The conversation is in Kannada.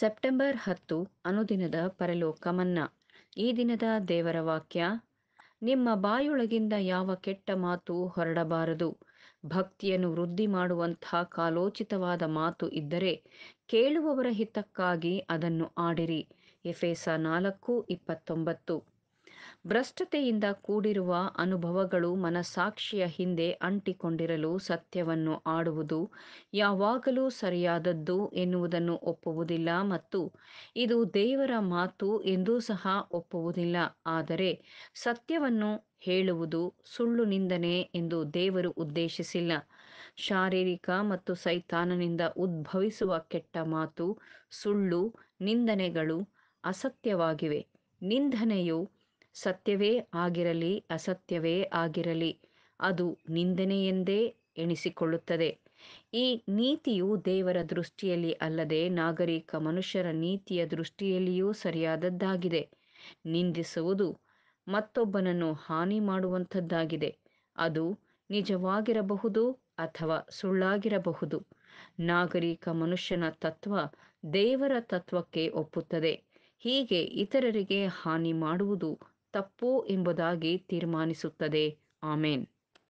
ಸೆಪ್ಟೆಂಬರ್ ಹತ್ತು ಅನುದಿನದ ಪರಲೋಕ ಮನ್ನಾ ಈ ದಿನದ ದೇವರ ವಾಕ್ಯ ನಿಮ್ಮ ಬಾಯೊಳಗಿಂದ ಯಾವ ಕೆಟ್ಟ ಮಾತು ಹೊರಡಬಾರದು ಭಕ್ತಿಯನ್ನು ವೃದ್ಧಿ ಮಾಡುವಂಥ ಕಾಲೋಚಿತವಾದ ಮಾತು ಇದ್ದರೆ ಕೇಳುವವರ ಹಿತಕ್ಕಾಗಿ ಅದನ್ನು ಆಡಿರಿ ಎಫೇಸ ನಾಲ್ಕು ಇಪ್ಪತ್ತೊಂಬತ್ತು ಭ್ರಷ್ಟತೆಯಿಂದ ಕೂಡಿರುವ ಅನುಭವಗಳು ಮನಸಾಕ್ಷಿಯ ಹಿಂದೆ ಅಂಟಿಕೊಂಡಿರಲು ಸತ್ಯವನ್ನು ಆಡುವುದು ಯಾವಾಗಲೂ ಸರಿಯಾದದ್ದು ಎನ್ನುವುದನ್ನು ಒಪ್ಪುವುದಿಲ್ಲ ಮತ್ತು ಇದು ದೇವರ ಮಾತು ಎಂದೂ ಸಹ ಒಪ್ಪುವುದಿಲ್ಲ ಆದರೆ ಸತ್ಯವನ್ನು ಹೇಳುವುದು ಸುಳ್ಳು ನಿಂದನೆ ಎಂದು ದೇವರು ಉದ್ದೇಶಿಸಿಲ್ಲ ಶಾರೀರಿಕ ಮತ್ತು ಸೈತಾನನಿಂದ ಉದ್ಭವಿಸುವ ಕೆಟ್ಟ ಮಾತು ಸುಳ್ಳು ನಿಂದನೆಗಳು ಅಸತ್ಯವಾಗಿವೆ ನಿಂದನೆಯು ಸತ್ಯವೇ ಆಗಿರಲಿ ಅಸತ್ಯವೇ ಆಗಿರಲಿ ಅದು ನಿಂದನೆಯೆಂದೇ ಎಣಿಸಿಕೊಳ್ಳುತ್ತದೆ ಈ ನೀತಿಯು ದೇವರ ದೃಷ್ಟಿಯಲ್ಲಿ ಅಲ್ಲದೆ ನಾಗರಿಕ ಮನುಷ್ಯರ ನೀತಿಯ ದೃಷ್ಟಿಯಲ್ಲಿಯೂ ಸರಿಯಾದದ್ದಾಗಿದೆ ನಿಂದಿಸುವುದು ಮತ್ತೊಬ್ಬನನ್ನು ಹಾನಿ ಮಾಡುವಂಥದ್ದಾಗಿದೆ ಅದು ನಿಜವಾಗಿರಬಹುದು ಅಥವಾ ಸುಳ್ಳಾಗಿರಬಹುದು ನಾಗರಿಕ ಮನುಷ್ಯನ ತತ್ವ ದೇವರ ತತ್ವಕ್ಕೆ ಒಪ್ಪುತ್ತದೆ ಹೀಗೆ ಇತರರಿಗೆ ಹಾನಿ ಮಾಡುವುದು ತಪ್ಪು ಎಂಬುದಾಗಿ ತೀರ್ಮಾನಿಸುತ್ತದೆ ಆಮೇನ್